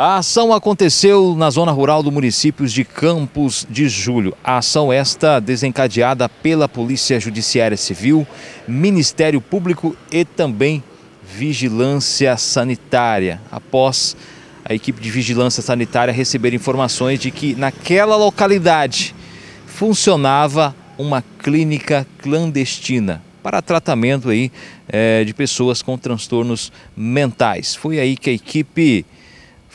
A ação aconteceu na zona rural do município de Campos de Julho. A ação esta desencadeada pela Polícia Judiciária Civil, Ministério Público e também Vigilância Sanitária. Após a equipe de Vigilância Sanitária receber informações de que naquela localidade funcionava uma clínica clandestina para tratamento aí, é, de pessoas com transtornos mentais. Foi aí que a equipe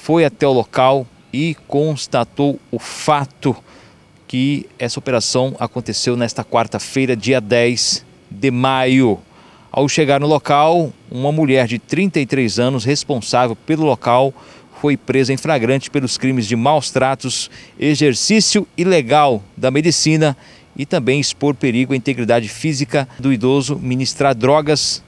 foi até o local e constatou o fato que essa operação aconteceu nesta quarta-feira, dia 10 de maio. Ao chegar no local, uma mulher de 33 anos, responsável pelo local, foi presa em flagrante pelos crimes de maus tratos, exercício ilegal da medicina e também expor perigo à integridade física do idoso, ministrar drogas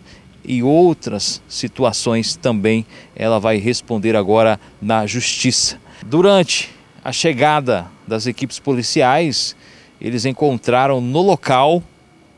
e outras situações também ela vai responder agora na justiça. Durante a chegada das equipes policiais, eles encontraram no local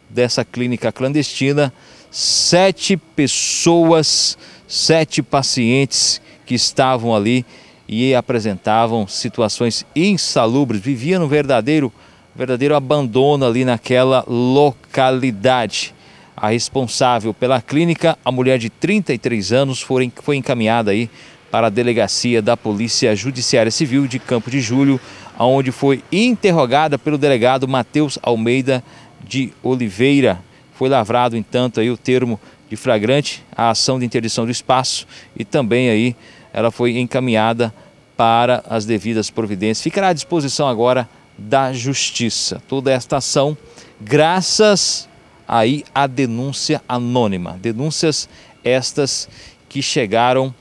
dessa clínica clandestina sete pessoas, sete pacientes que estavam ali e apresentavam situações insalubres, viviam no verdadeiro verdadeiro abandono ali naquela localidade. A responsável pela clínica, a mulher de 33 anos, foi encaminhada aí para a delegacia da Polícia Judiciária Civil de Campo de Julho, onde foi interrogada pelo delegado Matheus Almeida de Oliveira. Foi lavrado, entanto, aí o termo de flagrante, a ação de interdição do espaço e também aí ela foi encaminhada para as devidas providências. Ficará à disposição agora da Justiça. Toda esta ação, graças aí a denúncia anônima. Denúncias estas que chegaram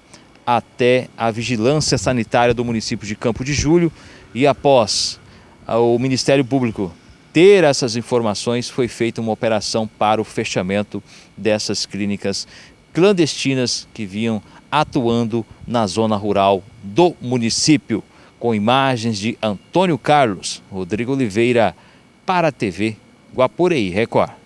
até a Vigilância Sanitária do município de Campo de Julho e após ah, o Ministério Público ter essas informações, foi feita uma operação para o fechamento dessas clínicas clandestinas que vinham atuando na zona rural do município. Com imagens de Antônio Carlos, Rodrigo Oliveira, para a TV Guaporei Record.